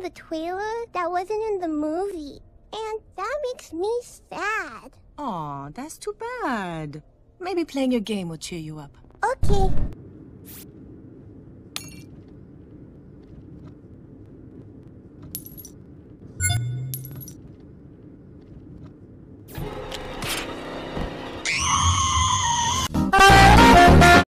the trailer that wasn't in the movie. And that makes me sad. Aw, that's too bad. Maybe playing your game will cheer you up. Okay.